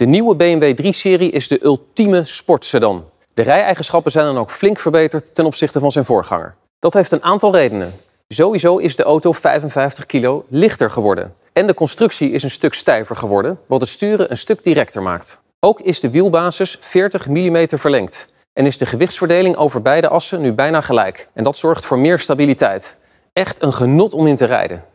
De nieuwe BMW 3-serie is de ultieme sportsedan. De rij-eigenschappen zijn dan ook flink verbeterd ten opzichte van zijn voorganger. Dat heeft een aantal redenen. Sowieso is de auto 55 kilo lichter geworden. En de constructie is een stuk stijver geworden, wat het sturen een stuk directer maakt. Ook is de wielbasis 40 mm verlengd en is de gewichtsverdeling over beide assen nu bijna gelijk. En dat zorgt voor meer stabiliteit. Echt een genot om in te rijden.